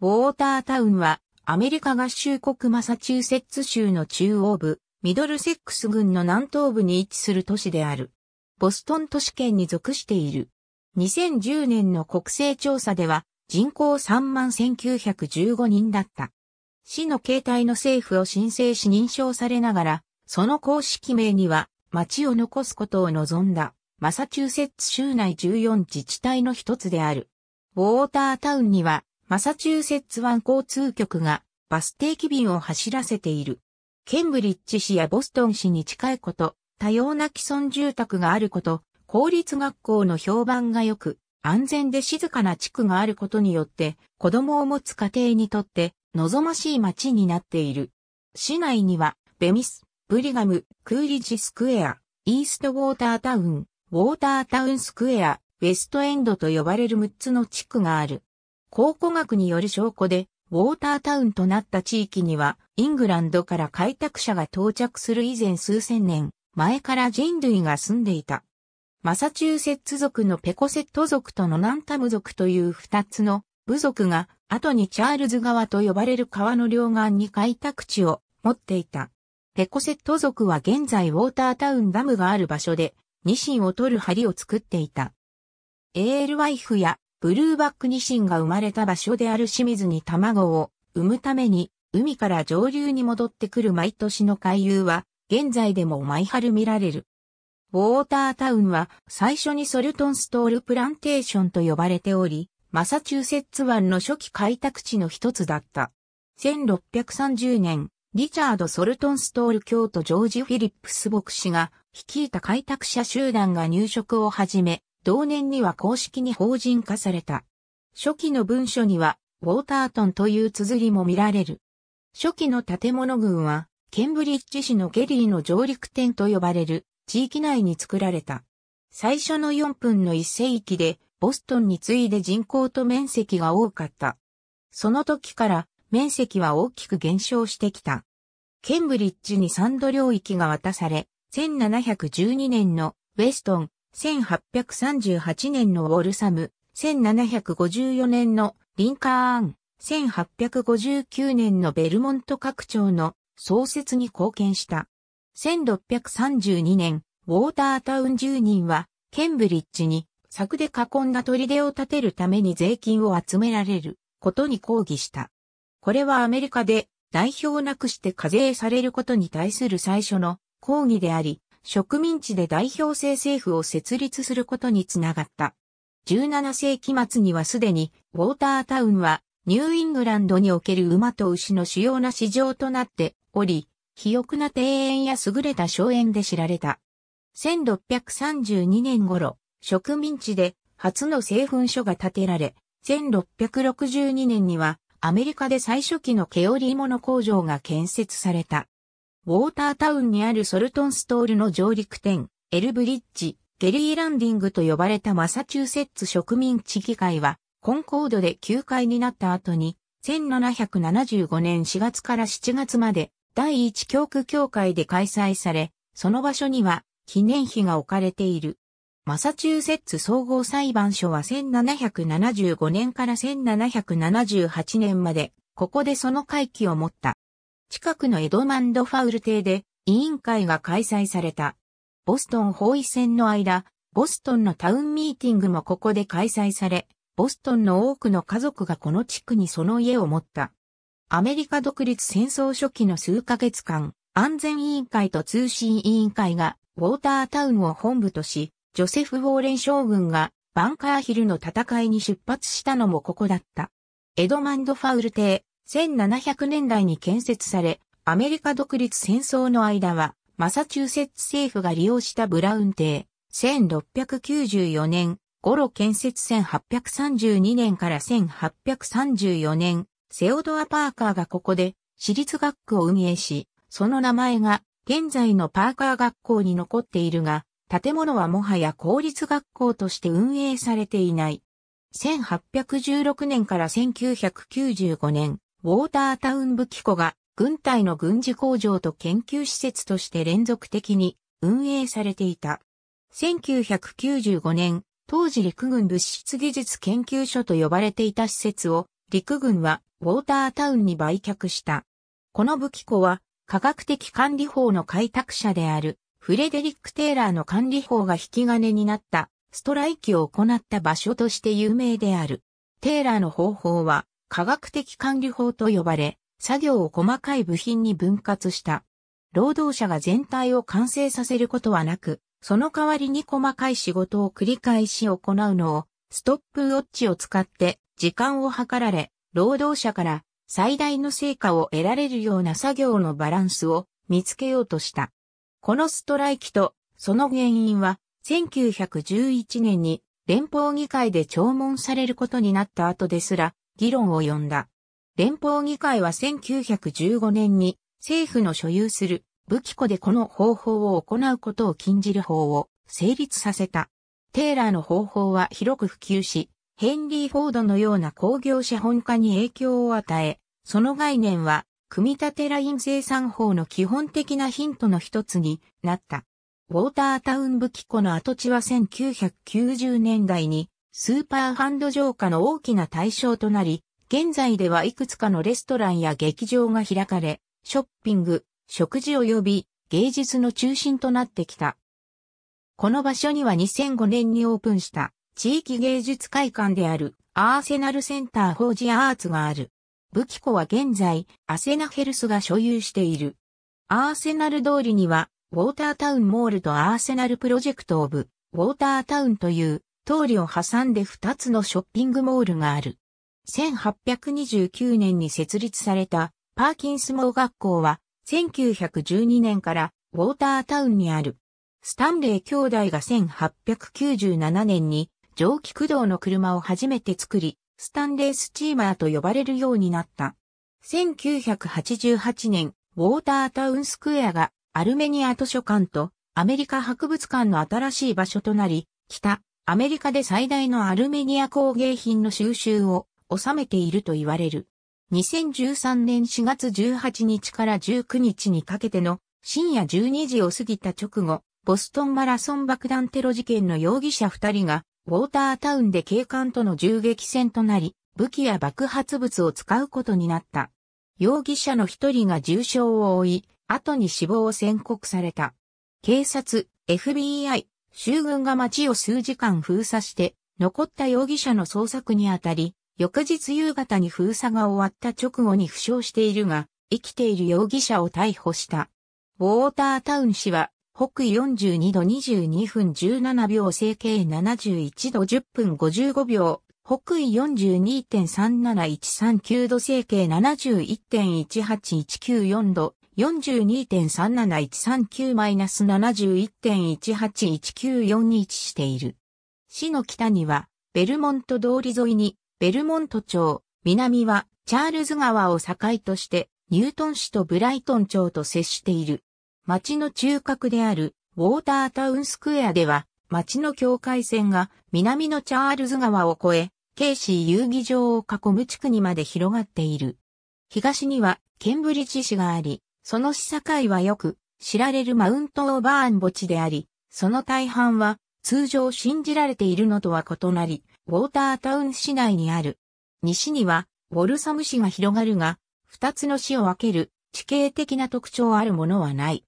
ウォータータウンは、アメリカ合衆国マサチューセッツ州の中央部、ミドルセックス郡の南東部に位置する都市である。ボストン都市圏に属している。2010年の国勢調査では、人口3万1915人だった。市の形態の政府を申請し認証されながら、その公式名には、町を残すことを望んだ、マサチューセッツ州内14自治体の一つである。ウォータータウンには、マサチューセッツ湾交通局がバス定期便を走らせている。ケンブリッジ市やボストン市に近いこと、多様な既存住宅があること、公立学校の評判が良く、安全で静かな地区があることによって、子供を持つ家庭にとって望ましい街になっている。市内には、ベミス、ブリガム、クーリッジスクエア、イーストウォータータウン、ウォータータウンスクエア、ウェストエンドと呼ばれる6つの地区がある。考古学による証拠で、ウォータータウンとなった地域には、イングランドから開拓者が到着する以前数千年前から人類が住んでいた。マサチューセッツ族のペコセット族とのナンタム族という二つの部族が、後にチャールズ川と呼ばれる川の両岸に開拓地を持っていた。ペコセット族は現在ウォータータウンダムがある場所で、ニシンを取る針を作っていた。エールワイフやブルーバックニシンが生まれた場所である清水に卵を産むために、海から上流に戻ってくる毎年の海遊は、現在でも毎春見られる。ウォータータウンは最初にソルトンストールプランテーションと呼ばれており、マサチューセッツ湾の初期開拓地の一つだった。1630年、リチャード・ソルトンストール教徒ジョージ・フィリップス牧師が率いた開拓者集団が入植を始め、同年には公式に法人化された。初期の文書には、ウォータートンという綴りも見られる。初期の建物群は、ケンブリッジ市のゲリーの上陸点と呼ばれる地域内に作られた。最初の4分の1世紀で、ボストンに次いで人口と面積が多かった。その時から面積は大きく減少してきた。ケンブリッジにサンド領域が渡され、1712年のウェストン1838年のウォルサム、1754年のリンカーン、1859年のベルモント拡張の創設に貢献した。1632年、ウォータータウン住人は、ケンブリッジに、柵で囲んだ砦を建てるために税金を集められることに抗議した。これはアメリカで代表なくして課税されることに対する最初の抗議であり、植民地で代表制政府を設立することにつながった。17世紀末にはすでに、ウォータータウンは、ニューイングランドにおける馬と牛の主要な市場となっており、肥沃な庭園や優れた荘園で知られた。1632年頃、植民地で初の製粉所が建てられ、1662年にはアメリカで最初期の毛織物工場が建設された。ウォータータウンにあるソルトンストールの上陸店、エルブリッジ、ゲリーランディングと呼ばれたマサチューセッツ植民地議会は、コンコードで休会になった後に、1775年4月から7月まで、第一教区協会で開催され、その場所には、記念碑が置かれている。マサチューセッツ総合裁判所は1775年から1778年まで、ここでその会期を持った。近くのエドマンド・ファウル邸で委員会が開催された。ボストン包囲戦の間、ボストンのタウンミーティングもここで開催され、ボストンの多くの家族がこの地区にその家を持った。アメリカ独立戦争初期の数ヶ月間、安全委員会と通信委員会がウォータータウンを本部とし、ジョセフ・ウォーレン将軍がバンカーヒルの戦いに出発したのもここだった。エドマンド・ファウル邸、1700年代に建設され、アメリカ独立戦争の間は、マサチューセッツ政府が利用したブラウン邸、1694年、ゴロ建設1832年から1834年、セオドア・パーカーがここで、私立学区を運営し、その名前が、現在のパーカー学校に残っているが、建物はもはや公立学校として運営されていない。1816年から1995年、ウォータータウン武器庫が軍隊の軍事工場と研究施設として連続的に運営されていた。1995年、当時陸軍物質技術研究所と呼ばれていた施設を陸軍はウォータータウンに売却した。この武器庫は科学的管理法の開拓者であるフレデリック・テーラーの管理法が引き金になったストライキを行った場所として有名である。テーラーの方法は科学的管理法と呼ばれ、作業を細かい部品に分割した。労働者が全体を完成させることはなく、その代わりに細かい仕事を繰り返し行うのを、ストップウォッチを使って時間を計られ、労働者から最大の成果を得られるような作業のバランスを見つけようとした。このストライキとその原因は1911年に連邦議会で聴聞されることになった後ですら議論を呼んだ。連邦議会は1915年に政府の所有する武器庫でこの方法を行うことを禁じる法を成立させた。テーラーの方法は広く普及し、ヘンリー・フォードのような工業資本家に影響を与え、その概念は、組み立てライン生産法の基本的なヒントの一つになった。ウォータータウン武器庫の跡地は1990年代にスーパーハンド浄化の大きな対象となり、現在ではいくつかのレストランや劇場が開かれ、ショッピング、食事及び芸術の中心となってきた。この場所には2005年にオープンした地域芸術会館であるアーセナルセンターフォージアーツがある。武器庫は現在アセナヘルスが所有している。アーセナル通りにはウォータータウンモールとアーセナルプロジェクトオブウォータータウンという通りを挟んで2つのショッピングモールがある。1829年に設立されたパーキンスモー学校は1912年からウォータータウンにある。スタンレー兄弟が1897年に蒸気駆動の車を初めて作り、スタンレースチーマーと呼ばれるようになった。1988年、ウォータータウンスクエアがアルメニア図書館とアメリカ博物館の新しい場所となり、北アメリカで最大のアルメニア工芸品の収集を収めていると言われる。2013年4月18日から19日にかけての深夜12時を過ぎた直後、ボストンマラソン爆弾テロ事件の容疑者2人が、ウォータータウンで警官との銃撃戦となり、武器や爆発物を使うことになった。容疑者の1人が重傷を負い、後に死亡を宣告された。警察、FBI、州軍が町を数時間封鎖して、残った容疑者の捜索にあたり、翌日夕方に封鎖が終わった直後に負傷しているが、生きている容疑者を逮捕した。ウォータータウン氏は、北緯42度22分17秒、整形71度10分55秒、北緯42.37139度、整形71.18194度、42.37139-71.181941している。市の北には、ベルモント通り沿いに、ベルモント町、南は、チャールズ川を境として、ニュートン市とブライトン町と接している。町の中核である、ウォータータウンスクエアでは、町の境界線が南のチャールズ川を越え、ケーシー遊技場を囲む地区にまで広がっている。東にはケンブリッジ市があり、その市境はよく知られるマウントオーバーン墓地であり、その大半は通常信じられているのとは異なり、ウォータータウン市内にある。西には、ウォルサム市が広がるが、二つの市を分ける地形的な特徴あるものはない。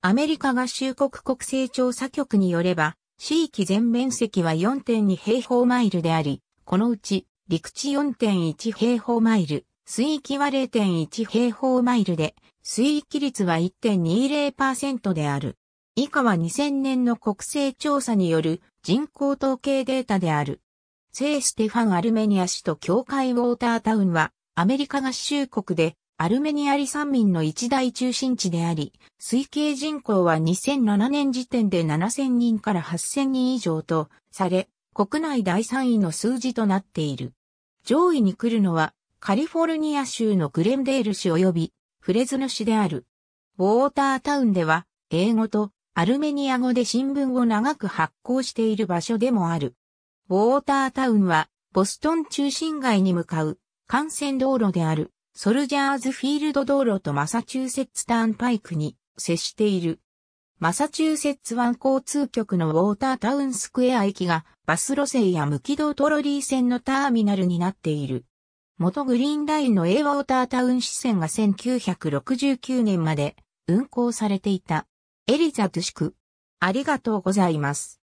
アメリカ合衆国国勢調査局によれば、市域全面積は4.2平方マイルであり、このうち陸地4.1平方マイル、水域は0.1平方マイルで、水域率は1.20%である。以下は2000年の国勢調査による人口統計データである。聖ステファン・アルメニア市と教会ウォータータウンはアメリカ合衆国でアルメニアリ産民の一大中心地であり、推計人口は2007年時点で7000人から8000人以上とされ、国内第3位の数字となっている。上位に来るのはカリフォルニア州のグレンデール市及びフレズノ市である。ウォータータウンでは、英語とアルメニア語で新聞を長く発行している場所でもある。ウォータータウンは、ボストン中心街に向かう幹線道路である、ソルジャーズフィールド道路とマサチューセッツターンパイクに接している。マサチューセッツ湾交通局のウォータータウンスクエア駅がバス路線や無軌道トロリー線のターミナルになっている。元グリーンラインの A ウォータータウン支線が1969年まで運行されていた。エリザ・トゥシク。ありがとうございます。